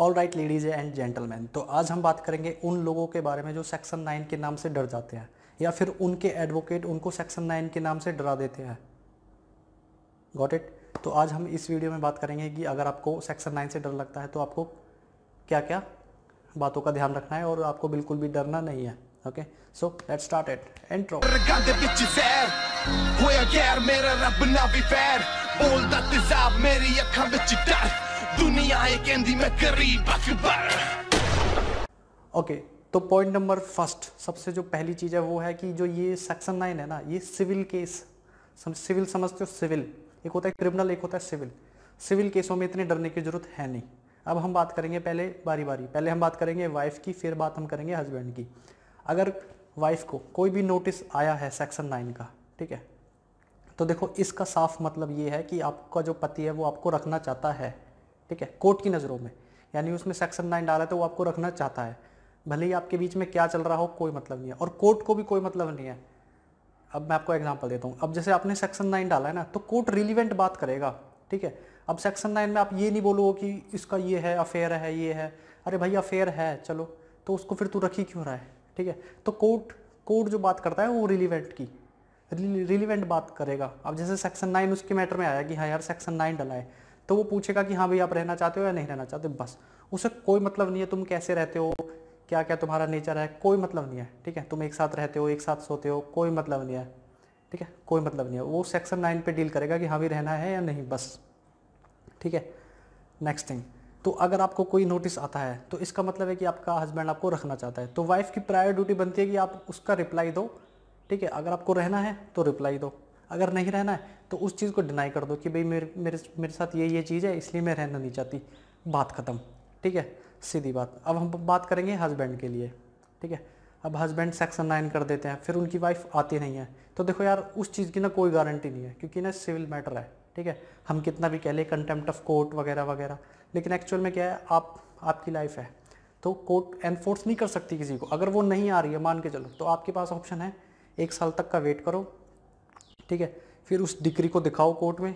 all right ladies and gentleman तो आज हम बात करेंगे उन लोगों के बारे में जो सेक्शन नाइन के नाम से डर जाते हैं या फिर उनके एडवोकेट उनको सेक्शन नाइन के नाम से डरा देते हैं गॉट इट तो आज हम इस वीडियो में बात करेंगे कि अगर आपको सेक्शन नाइन से डर लगता है तो आपको क्या क्या बातों का ध्यान रखना है और आपको बिल्कुल भी डरना नहीं है okay so let start at intro ਹੋਇਆ ਗੈਰ ਮੇਰਾ ਰੱਬ ਨਾ ਵੀ ਫੈਰ ਬੋਲਦਾ ਤੇਜ਼ਾਬ ਮੇਰੀ दुनिया है कैंदी में करीब अकबर ओके तो पॉइंट नंबर फर्स्ट सबसे जो पहली चीज़ है वो है कि जो ये सेक्शन नाइन है ना ये सिविल केस सिविल समझते हो सिविल एक होता है क्रिमिनल एक होता है सिविल सिविल केसों में इतने डरने की जरूरत है नहीं अब हम बात करेंगे पहले बारी बारी पहले हम बात करेंगे वाइफ की फिर बात हम करेंगे हस्बैंड की अगर वाइफ को कोई भी नोटिस आया है सेक्शन नाइन का ठीक है तो देखो इसका साफ मतलब ये है कि आपका जो पति है वो आपको रखना चाहता है ठीक है कोर्ट की नज़रों में यानी उसमें सेक्शन नाइन डाला तो वो आपको रखना चाहता है भले ही आपके बीच में क्या चल रहा हो कोई मतलब नहीं है और कोर्ट को भी कोई मतलब नहीं है अब मैं आपको एग्जाम्पल देता हूँ अब जैसे आपने सेक्शन नाइन डाला है ना तो कोर्ट रिलीवेंट बात करेगा ठीक है अब सेक्शन नाइन में आप ये नहीं बोलोगे कि इसका ये है अफेयर है ये है अरे भाई अफेयर है चलो तो उसको फिर तू रखी क्यों रहा है ठीक है तो कोर्ट कोर्ट जो बात करता है वो रिलीवेंट की रिलीवेंट बात करेगा अब जैसे सेक्शन नाइन उसके मैटर में आया कि हाँ यार सेक्शन नाइन डला है तो वो पूछेगा कि हाँ भाई आप रहना चाहते हो या नहीं रहना चाहते बस उसे कोई मतलब नहीं है तुम कैसे रहते हो क्या क्या तुम्हारा नेचर है कोई मतलब नहीं है ठीक है तुम एक साथ रहते हो एक साथ सोते हो कोई मतलब नहीं है ठीक है कोई मतलब नहीं है वो सेक्शन नाइन पे डील करेगा कि हाँ भी रहना है या नहीं बस ठीक है नेक्स्ट थिंग तो अगर आपको कोई नोटिस आता है तो इसका मतलब है कि आपका हस्बैंड आपको रखना चाहता है तो वाइफ की प्रायर ड्यूटी बनती है कि आप उसका रिप्लाई दो ठीक है अगर आपको रहना है तो रिप्लाई दो अगर नहीं रहना है तो उस चीज़ को डिनाई कर दो कि भाई मेरे मेरे मेरे साथ ये ये चीज़ है इसलिए मैं रहना नहीं चाहती बात ख़त्म ठीक है सीधी बात अब हम बात करेंगे हस्बैंड के लिए ठीक है अब हस्बैंड सेक्शन नाइन कर देते हैं फिर उनकी वाइफ आती नहीं है तो देखो यार उस चीज़ की ना कोई गारंटी नहीं है क्योंकि ना सिविल मैटर है ठीक है हम कितना भी कह लें कंटेम्प्ट ऑफ कोर्ट वगैरह वगैरह लेकिन एक्चुअल में क्या है आप आपकी लाइफ है तो कोर्ट एनफोर्स नहीं कर सकती किसी को अगर वो नहीं आ रही है मान के चलो तो आपके पास ऑप्शन है एक साल तक का वेट करो ठीक है फिर उस डिक्री को दिखाओ कोर्ट में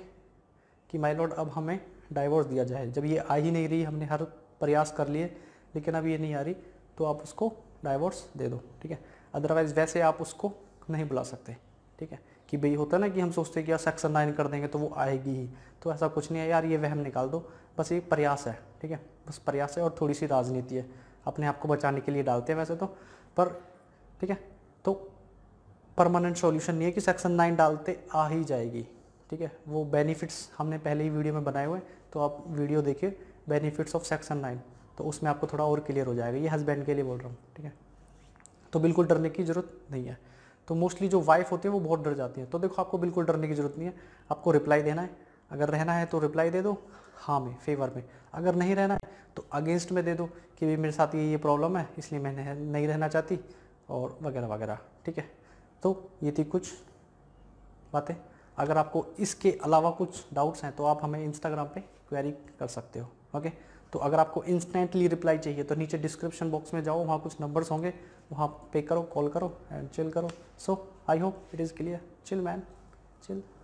कि माई लॉर्ड अब हमें डाइवोर्स दिया जाए जब ये आ ही नहीं रही हमने हर प्रयास कर लिए लेकिन अब ये नहीं आ रही तो आप उसको डाइवोर्स दे दो ठीक है अदरवाइज़ वैसे आप उसको नहीं बुला सकते ठीक है कि भाई होता है ना कि हम सोचते हैं कि यार सेक्शन नाइन कर देंगे तो वो आएगी ही तो ऐसा कुछ नहीं है यार ये वहम निकाल दो बस ये प्रयास है ठीक है बस प्रयास है और थोड़ी सी राजनीति है अपने आप को बचाने के लिए डालते हैं वैसे तो पर ठीक है तो परमानेंट सॉल्यूशन नहीं है कि सेक्शन नाइन डालते आ ही जाएगी ठीक है वो बेनिफिट्स हमने पहले ही वीडियो में बनाए हुए हैं तो आप वीडियो देखिए बेनिफिट्स ऑफ सेक्शन नाइन तो उसमें आपको थोड़ा और क्लियर हो जाएगा ये हस्बैंड के लिए बोल रहा हूँ ठीक है तो बिल्कुल डरने की ज़रूरत नहीं है तो मोस्टली जो वाइफ होती है वो बहुत डर जाती है तो देखो आपको बिल्कुल डरने की ज़रूरत नहीं है आपको रिप्लाई देना है अगर रहना है तो रिप्लाई दे दो हाँ में फेवर में अगर नहीं रहना है तो अगेंस्ट में दे दो कि मेरे साथ ये ये प्रॉब्लम है इसलिए मैं नहीं रहना चाहती और वगैरह वगैरह ठीक है तो ये थी कुछ बातें अगर आपको इसके अलावा कुछ डाउट्स हैं तो आप हमें इंस्टाग्राम पे क्वेरी कर सकते हो ओके तो अगर आपको इंस्टेंटली रिप्लाई चाहिए तो नीचे डिस्क्रिप्शन बॉक्स में जाओ वहाँ कुछ नंबर्स होंगे वहाँ पे करो कॉल करो एंड चिल करो so I hope it is clear chill man chill